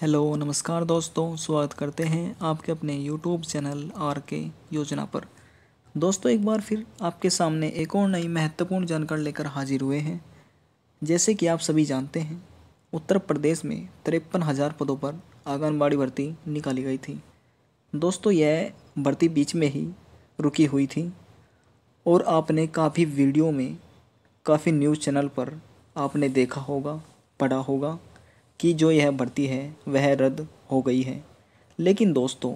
hello नमस्कार दोस्तों स्वागत करते हैं आपके अपने यूट्यूब चैनल आर के योजना पर दोस्तों एक बार फिर आपके सामने एक और नई महत्वपूर्ण जानकारी लेकर हाजिर हुए हैं जैसे कि आप सभी जानते हैं उत्तर प्रदेश में तिरपन हज़ार पदों पर आंगनबाड़ी भर्ती निकाली गई थी दोस्तों यह भर्ती बीच में ही रुकी हुई थी और आपने काफ़ी वीडियो में काफ़ी न्यूज़ चैनल पर आपने देखा होगा पढ़ा होगा कि जो यह भर्ती है वह रद्द हो गई है लेकिन दोस्तों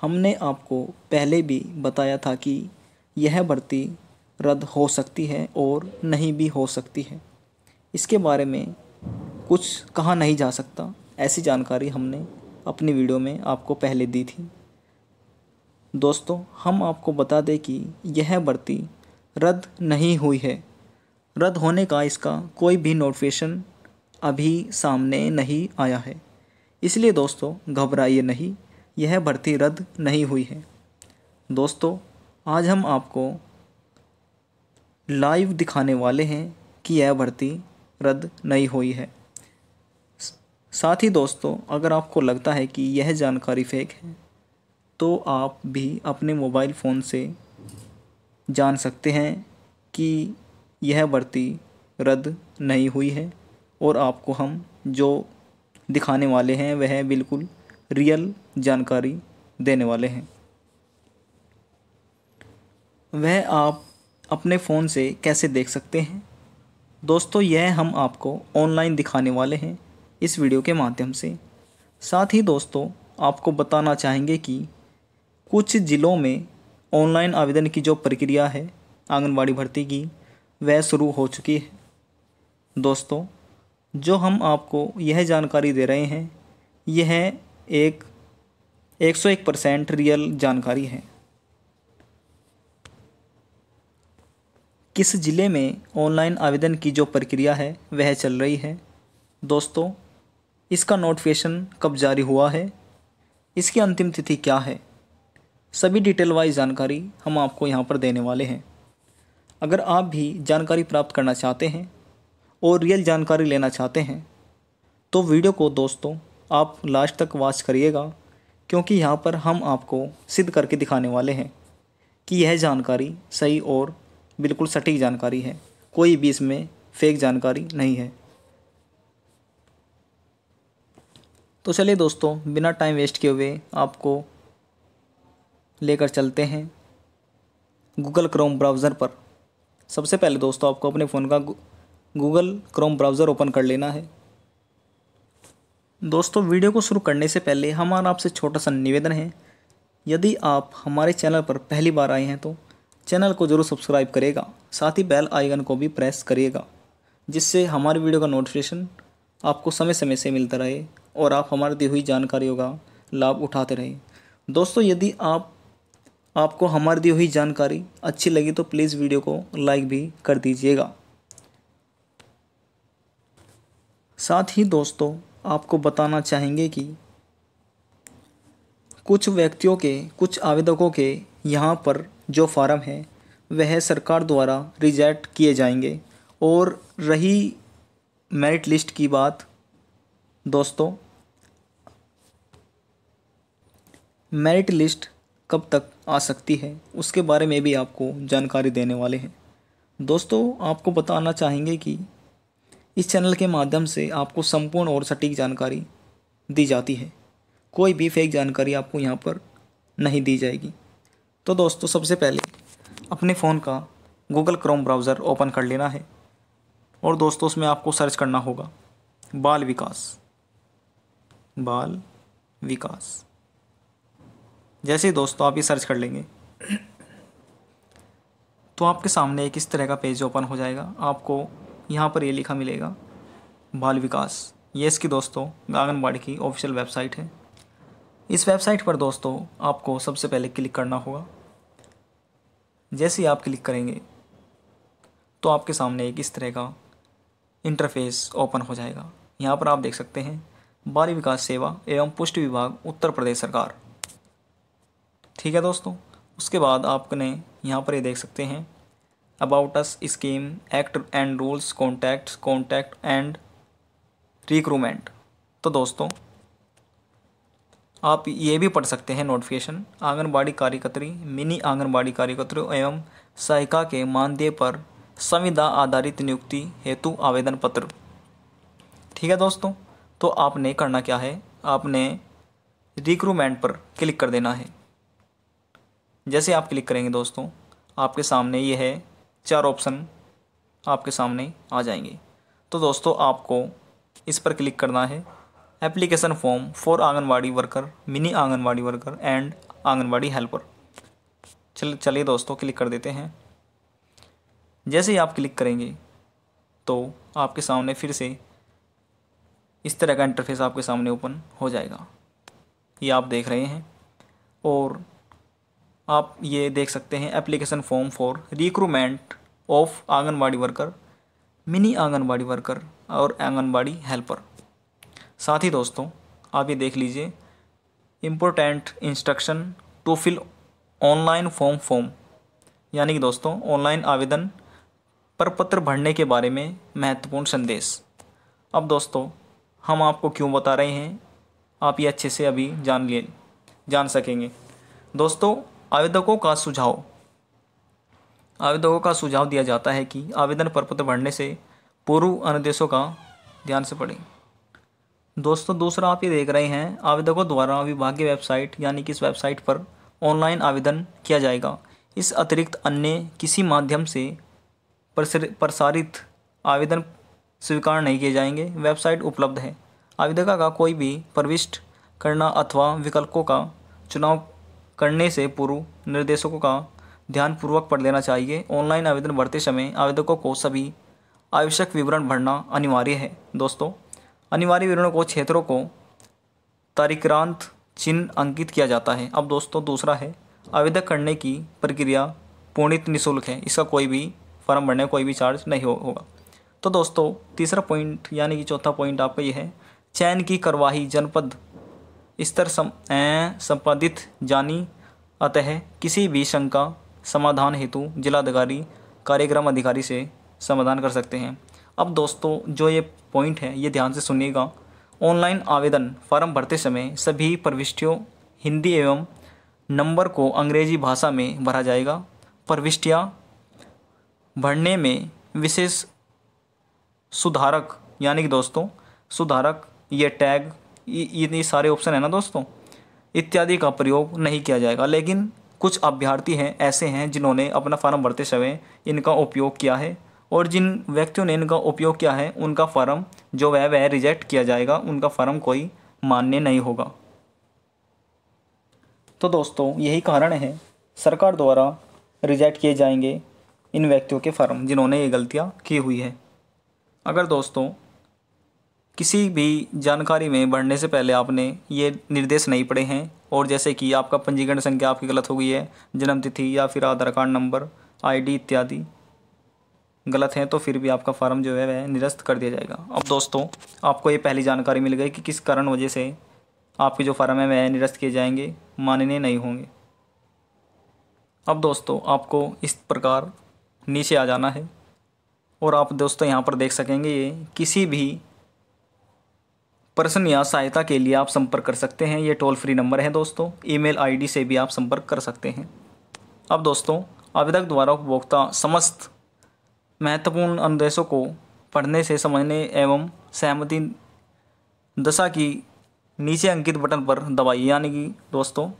हमने आपको पहले भी बताया था कि यह भर्ती रद्द हो सकती है और नहीं भी हो सकती है इसके बारे में कुछ कहा नहीं जा सकता ऐसी जानकारी हमने अपनी वीडियो में आपको पहले दी थी दोस्तों हम आपको बता दें कि यह भर्ती रद्द नहीं हुई है रद्द होने का इसका कोई भी नोटिफिकेशन अभी सामने नहीं आया है इसलिए दोस्तों घबराइए नहीं यह भर्ती रद्द नहीं हुई है दोस्तों आज हम आपको लाइव दिखाने वाले हैं कि यह भर्ती रद्द नहीं हुई है साथ ही दोस्तों अगर आपको लगता है कि यह जानकारी फेक है तो आप भी अपने मोबाइल फ़ोन से जान सकते हैं कि यह भर्ती रद्द नहीं हुई है और आपको हम जो दिखाने वाले हैं वह बिल्कुल रियल जानकारी देने वाले हैं वह आप अपने फ़ोन से कैसे देख सकते हैं दोस्तों यह हम आपको ऑनलाइन दिखाने वाले हैं इस वीडियो के माध्यम से साथ ही दोस्तों आपको बताना चाहेंगे कि कुछ ज़िलों में ऑनलाइन आवेदन की जो प्रक्रिया है आंगनबाड़ी भर्ती की वह शुरू हो चुकी है दोस्तों जो हम आपको यह जानकारी दे रहे हैं यह है एक एक सौ एक परसेंट रियल जानकारी है किस ज़िले में ऑनलाइन आवेदन की जो प्रक्रिया है वह चल रही है दोस्तों इसका नोटिफिकेशन कब जारी हुआ है इसकी अंतिम तिथि क्या है सभी डिटेल वाइज जानकारी हम आपको यहाँ पर देने वाले हैं अगर आप भी जानकारी प्राप्त करना चाहते हैं और रियल जानकारी लेना चाहते हैं तो वीडियो को दोस्तों आप लास्ट तक वॉच करिएगा क्योंकि यहाँ पर हम आपको सिद्ध करके दिखाने वाले हैं कि यह जानकारी सही और बिल्कुल सटीक जानकारी है कोई भी इसमें फेक जानकारी नहीं है तो चलिए दोस्तों बिना टाइम वेस्ट किए हुए आपको लेकर चलते हैं गूगल क्रोम ब्राउज़र पर सबसे पहले दोस्तों आपको अपने फ़ोन का गूगल क्रोम ब्राउज़र ओपन कर लेना है दोस्तों वीडियो को शुरू करने से पहले हमारा आपसे छोटा सा निवेदन है यदि आप हमारे चैनल पर पहली बार आए हैं तो चैनल को ज़रूर सब्सक्राइब करेगा साथ ही बेल आइकन को भी प्रेस करिएगा जिससे हमारे वीडियो का नोटिफिकेशन आपको समय समय से मिलता रहे और आप हमारे दी हुई जानकारियों का लाभ उठाते रहें दोस्तों यदि आप आपको हमारी दी हुई जानकारी अच्छी लगी तो प्लीज़ वीडियो को लाइक भी कर दीजिएगा साथ ही दोस्तों आपको बताना चाहेंगे कि कुछ व्यक्तियों के कुछ आवेदकों के यहाँ पर जो फार्म है वह सरकार द्वारा रिजेक्ट किए जाएंगे और रही मेरिट लिस्ट की बात दोस्तों मेरिट लिस्ट कब तक आ सकती है उसके बारे में भी आपको जानकारी देने वाले हैं दोस्तों आपको बताना चाहेंगे कि इस चैनल के माध्यम से आपको संपूर्ण और सटीक जानकारी दी जाती है कोई भी फेक जानकारी आपको यहाँ पर नहीं दी जाएगी तो दोस्तों सबसे पहले अपने फ़ोन का गूगल क्रोम ब्राउज़र ओपन कर लेना है और दोस्तों उसमें आपको सर्च करना होगा बाल विकास बाल विकास जैसे दोस्तों आप ये सर्च कर लेंगे तो आपके सामने एक इस तरह का पेज ओपन हो जाएगा आपको यहाँ पर ये लिखा मिलेगा बाल विकास ये इसकी दोस्तों आंगनबाड़ी की ऑफिशियल वेबसाइट है इस वेबसाइट पर दोस्तों आपको सबसे पहले क्लिक करना होगा जैसे ही आप क्लिक करेंगे तो आपके सामने एक इस तरह का इंटरफेस ओपन हो जाएगा यहाँ पर आप देख सकते हैं बाल विकास सेवा एवं पुष्टि विभाग उत्तर प्रदेश सरकार ठीक है दोस्तों उसके बाद आपने यहाँ पर ये देख सकते हैं about us scheme act and rules contact contact and recruitment तो दोस्तों आप ये भी पढ़ सकते हैं नोटिफिकेशन आंगनबाड़ी कार्यकत्री मिनी आंगनबाड़ी कार्यकत्र एवं सहायिका के मानदेय पर संविदा आधारित नियुक्ति हेतु आवेदन पत्र ठीक है दोस्तों तो आपने करना क्या है आपने रिक्रूमेंट पर क्लिक कर देना है जैसे आप क्लिक करेंगे दोस्तों आपके सामने ये है चार ऑप्शन आपके सामने आ जाएंगे तो दोस्तों आपको इस पर क्लिक करना है application form for anganwadi worker mini anganwadi worker and anganwadi helper चल चलिए दोस्तों क्लिक कर देते हैं जैसे ही आप क्लिक करेंगे तो आपके सामने फिर से इस तरह का इंटरफेस आपके सामने ओपन हो जाएगा ये आप देख रहे हैं और आप ये देख सकते हैं application form for recruitment of anganwadi worker mini anganwadi worker और आंगनबाड़ी हेल्पर साथ ही दोस्तों आप ये देख लीजिए important instruction to fill online form form यानी कि दोस्तों ऑनलाइन आवेदन पर पत्र भरने के बारे में महत्वपूर्ण संदेश अब दोस्तों हम आपको क्यों बता रहे हैं आप ये अच्छे से अभी जान लिए जान सकेंगे दोस्तों आवेदकों का सुझाव आवेदकों का सुझाव दिया जाता है कि आवेदन प्रपत्र भरने से पूर्व अनुदेशों का ध्यान से पढ़ें दोस्तों दूसरा आप ये देख रहे हैं आवेदकों द्वारा विभागीय वेबसाइट यानी कि इस वेबसाइट पर ऑनलाइन आवेदन किया जाएगा इस अतिरिक्त अन्य किसी माध्यम से प्रसारित आवेदन स्वीकार नहीं किए जाएंगे वेबसाइट उपलब्ध है आवेदक का कोई भी प्रविष्ट करना अथवा विकल्पों का चुनाव करने से पूर्व निर्देशों का ध्यानपूर्वक पढ़ लेना चाहिए ऑनलाइन आवेदन भरते समय आवेदकों को सभी आवश्यक विवरण भरना अनिवार्य है दोस्तों अनिवार्य विवरणों को क्षेत्रों को तारिक्रांत चिन्ह अंकित किया जाता है अब दोस्तों दूसरा है आवेदक करने की प्रक्रिया पूर्णित निःशुल्क है इसका कोई भी फॉर्म भरने कोई भी चार्ज नहीं हो, होगा तो दोस्तों तीसरा पॉइंट यानी कि चौथा पॉइंट आपका यह है चयन की कार्यवाही जनपद स्तर संपादित जानी अतः किसी भी शंका समाधान हेतु जिलाधिकारी कार्यक्रम अधिकारी से समाधान कर सकते हैं अब दोस्तों जो ये पॉइंट है ये ध्यान से सुनिएगा ऑनलाइन आवेदन फॉर्म भरते समय सभी प्रविष्टियों हिंदी एवं नंबर को अंग्रेजी भाषा में भरा जाएगा प्रविष्टियाँ भरने में विशेष सुधारक यानी कि दोस्तों सुधारक ये टैग इतने सारे ऑप्शन है ना दोस्तों इत्यादि का प्रयोग नहीं किया जाएगा लेकिन कुछ अभ्यर्थी हैं ऐसे हैं जिन्होंने अपना फार्म भरते समय इनका उपयोग किया है और जिन व्यक्तियों ने इनका उपयोग किया है उनका फार्म जो है वह रिजेक्ट किया जाएगा उनका फार्म कोई मान्य नहीं होगा तो दोस्तों यही कारण है सरकार द्वारा रिजेक्ट किए जाएंगे इन व्यक्तियों के फार्म जिन्होंने ये गलतियाँ की हुई है अगर दोस्तों किसी भी जानकारी में बढ़ने से पहले आपने ये निर्देश नहीं पड़े हैं और जैसे कि आपका पंजीकरण संख्या आपकी गलत हो गई है जन्म तिथि या फिर आधार कार्ड नंबर आईडी इत्यादि गलत हैं तो फिर भी आपका फार्म जो है वह निरस्त कर दिया जाएगा अब दोस्तों आपको ये पहली जानकारी मिल गई कि किस कारण वजह से आपके जो फार्म है वह निरस्त किए जाएंगे मानने नहीं होंगे अब दोस्तों आपको इस प्रकार नीचे आ जाना है और आप दोस्तों यहाँ पर देख सकेंगे ये किसी भी प्रश्न या सहायता के लिए आप संपर्क कर सकते हैं ये टोल फ्री नंबर है दोस्तों ईमेल आईडी से भी आप संपर्क कर सकते हैं अब दोस्तों आवेदक द्वारा उपभोक्ता समस्त महत्वपूर्ण अनुदेशों को पढ़ने से समझने एवं सहमति दशा की नीचे अंकित बटन पर दबाई यानी कि दोस्तों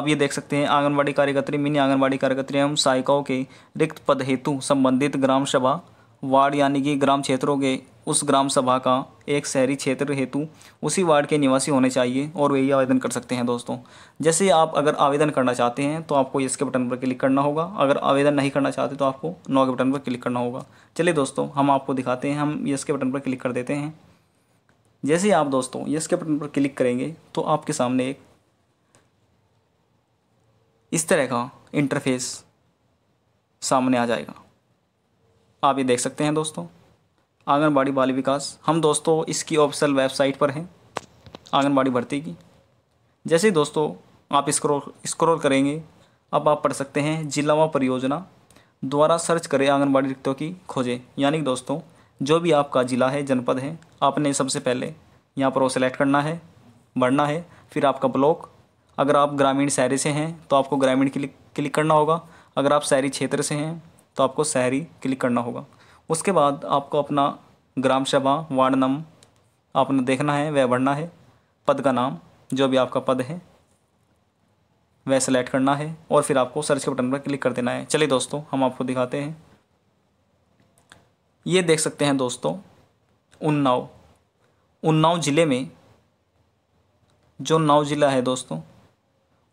अब ये देख सकते हैं आंगनबाड़ी कार्यकर्त्री मिनी आंगनबाड़ी कार्यकर्त्री एवं सहायिकाओं के रिक्त पद हेतु संबंधित ग्राम सभा वार्ड यानी कि ग्राम क्षेत्रों के उस ग्राम सभा का एक शहरी क्षेत्र हेतु उसी वार्ड के निवासी होने चाहिए और वे ही आवेदन कर सकते हैं दोस्तों जैसे आप अगर आवेदन करना चाहते हैं तो आपको यस के बटन पर क्लिक करना होगा अगर आवेदन नहीं करना चाहते तो आपको नो के बटन पर क्लिक करना होगा चलिए दोस्तों हम आपको दिखाते हैं हम यस के बटन पर क्लिक कर देते हैं जैसे आप दोस्तों यस के बटन पर क्लिक करेंगे तो आपके सामने एक इस तरह का इंटरफेस सामने आ जाएगा आप ये देख सकते हैं दोस्तों आंगनबाड़ी बाल विकास हम दोस्तों इसकी ऑफिसल वेबसाइट पर हैं आंगनबाड़ी भर्ती की जैसे ही दोस्तों आप स्क्रॉल स्क्रॉल करेंगे अब आप पढ़ सकते हैं जिलावा परियोजना द्वारा सर्च करें आंगनबाड़ी रिक्तों की खोजें यानी कि दोस्तों जो भी आपका ज़िला है जनपद है आपने सबसे पहले यहाँ पर वो सिलेक्ट करना है बढ़ना है फिर आपका ब्लॉक अगर आप ग्रामीण शहरी से हैं तो आपको ग्रामीण क्लिक क्लिक करना होगा अगर आप शहरी क्षेत्र से हैं तो आपको शहरी क्लिक करना होगा उसके बाद आपको अपना ग्राम सभा वार्ड नंबर आपने देखना है वह भरना है पद का नाम जो भी आपका पद है वह सेलेक्ट करना है और फिर आपको सर्च के बटन पर क्लिक कर देना है चलिए दोस्तों हम आपको दिखाते हैं ये देख सकते हैं दोस्तों उन्नाव उन्नाव ज़िले में जो नाव ज़िला है दोस्तों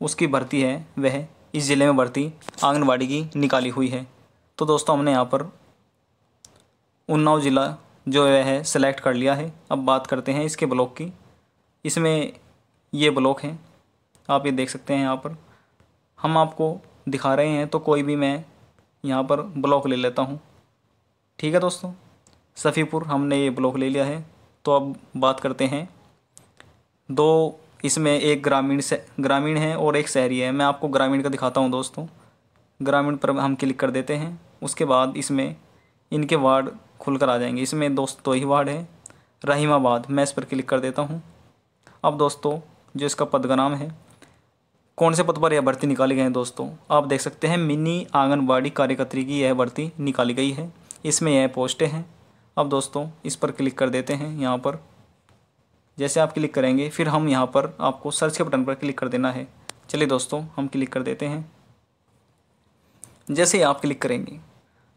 उसकी भर्ती है वह इस ज़िले में भर्ती आंगनबाड़ी की निकाली हुई है तो दोस्तों हमने यहाँ पर उन्नाव ज़िला जो है सेलेक्ट कर लिया है अब बात करते हैं इसके ब्लॉक की इसमें ये ब्लॉक हैं आप ये देख सकते हैं यहाँ पर हम आपको दिखा रहे हैं तो कोई भी मैं यहाँ पर ब्लॉक ले लेता हूँ ठीक है दोस्तों सफ़ीपुर हमने ये ब्लॉक ले लिया है तो अब बात करते हैं दो इसमें एक ग्रामीण से ग्रामीण है और एक शहरी है मैं आपको ग्रामीण का दिखाता हूँ दोस्तों ग्रामीण पर हम क्लिक कर देते हैं उसके बाद इसमें इनके वार्ड खुलकर आ जाएंगे इसमें दोस्त दो ही वार्ड है रहीमाबाद मैं इस पर क्लिक कर देता हूँ अब दोस्तों जो इसका पद का नाम है कौन से पद पर यह भर्ती निकाली गई है दोस्तों आप देख सकते हैं मिनी आंगनबाड़ी कार्यकत्री की यह भर्ती निकाली गई है इसमें यह पोस्टें हैं अब दोस्तों इस पर क्लिक कर देते हैं यहाँ पर जैसे आप क्लिक करेंगे फिर हम यहाँ पर आपको सर्च के बटन पर क्लिक कर देना है चलिए दोस्तों हम क्लिक कर देते हैं जैसे आप क्लिक करेंगे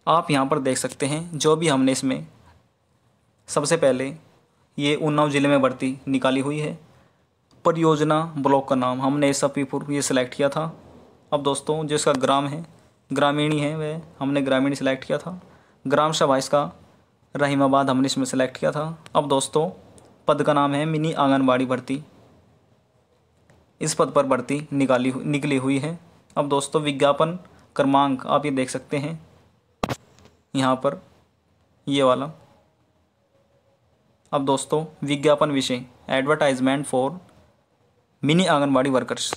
आप यहाँ पर देख सकते हैं जो भी हमने इसमें सबसे पहले ये उन्नाव ज़िले में भर्ती निकाली हुई है परियोजना ब्लॉक का नाम हमने एस पीपुर ये सिलेक्ट किया था अब दोस्तों जो इसका ग्राम है ग्रामीणी है वह हमने ग्रामीण सिलेक्ट किया था ग्राम सभा इसका रहीमाबाद हमने इसमें सेलेक्ट किया था अब दोस्तों पद का नाम है मिनी आंगनबाड़ी भर्ती इस पद पर भर्ती निकाली निकली हुई है अब दोस्तों विज्ञापन क्रमांक आप ये देख सकते हैं यहाँ पर ये वाला अब दोस्तों विज्ञापन विषय advertisement for mini anganwadi workers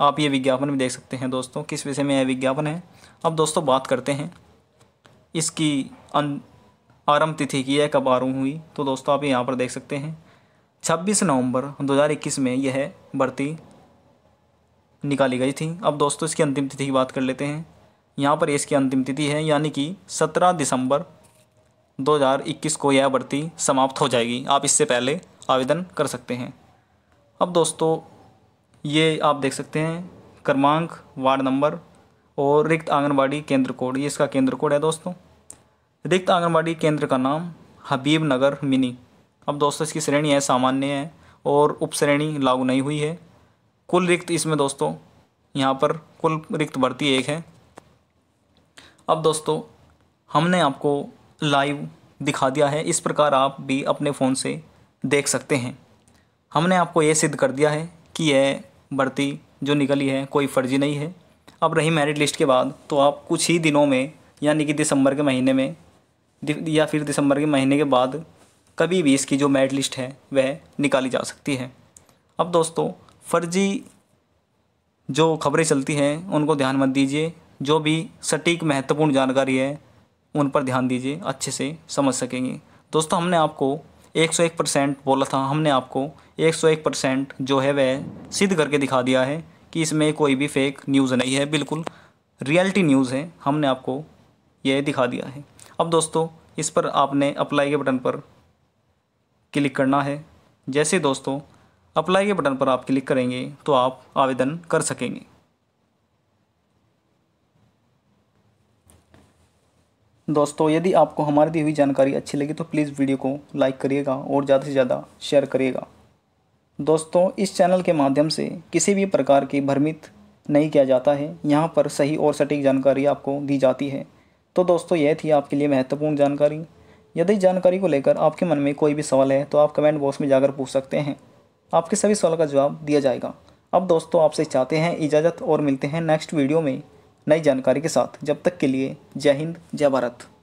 आप ये विज्ञापन भी देख सकते हैं दोस्तों किस विषय में यह विज्ञापन है अब दोस्तों बात करते हैं इसकी आरंभ तिथि की है कब आरंभ हुई तो दोस्तों आप यहाँ पर देख सकते हैं 26 नवंबर 2021 में यह भर्ती निकाली गई थी अब दोस्तों इसकी अंतिम तिथि की बात कर लेते हैं यहाँ पर इसकी अंतिम तिथि है यानी कि सत्रह दिसंबर 2021 को यह भर्ती समाप्त हो जाएगी आप इससे पहले आवेदन कर सकते हैं अब दोस्तों ये आप देख सकते हैं क्रमांक वार्ड नंबर और रिक्त आंगनबाड़ी केंद्र कोड ये इसका केंद्र कोड है दोस्तों रिक्त आंगनबाड़ी केंद्र का नाम हबीब नगर मिनी अब दोस्तों इसकी श्रेणी है सामान्य है और उप श्रेणी लागू नहीं हुई है कुल रिक्त इसमें दोस्तों यहाँ पर कुल रिक्त भर्ती एक है अब दोस्तों हमने आपको लाइव दिखा दिया है इस प्रकार आप भी अपने फ़ोन से देख सकते हैं हमने आपको ये सिद्ध कर दिया है कि यह भर्ती जो निकली है कोई फर्जी नहीं है अब रही मेरिट लिस्ट के बाद तो आप कुछ ही दिनों में यानी कि दिसंबर के महीने में या फिर दिसंबर के महीने के बाद कभी भी इसकी जो मेरिट लिस्ट है वह निकाली जा सकती है अब दोस्तों फर्जी जो खबरें चलती हैं उनको ध्यान मत दीजिए जो भी सटीक महत्वपूर्ण जानकारी है उन पर ध्यान दीजिए अच्छे से समझ सकेंगे दोस्तों हमने आपको 101 परसेंट बोला था हमने आपको 101 परसेंट जो है वह सिद्ध करके दिखा दिया है कि इसमें कोई भी फेक न्यूज़ नहीं है बिल्कुल रियलिटी न्यूज़ है हमने आपको यह दिखा दिया है अब दोस्तों इस पर आपने अप्लाई के बटन पर क्लिक करना है जैसे दोस्तों अप्लाई के बटन पर आप क्लिक करेंगे तो आप आवेदन कर सकेंगे दोस्तों यदि आपको हमारी दी हुई जानकारी अच्छी लगी तो प्लीज़ वीडियो को लाइक करिएगा और ज़्यादा से ज़्यादा शेयर करिएगा दोस्तों इस चैनल के माध्यम से किसी भी प्रकार की भ्रमित नहीं किया जाता है यहाँ पर सही और सटीक जानकारी आपको दी जाती है तो दोस्तों यह थी आपके लिए महत्वपूर्ण जानकारी यदि जानकारी को लेकर आपके मन में कोई भी सवाल है तो आप कमेंट बॉक्स में जाकर पूछ सकते हैं आपके सभी सवाल का जवाब दिया जाएगा अब दोस्तों आपसे चाहते हैं इजाज़त और मिलते हैं नेक्स्ट वीडियो में नई जानकारी के साथ जब तक के लिए जय हिंद जय भारत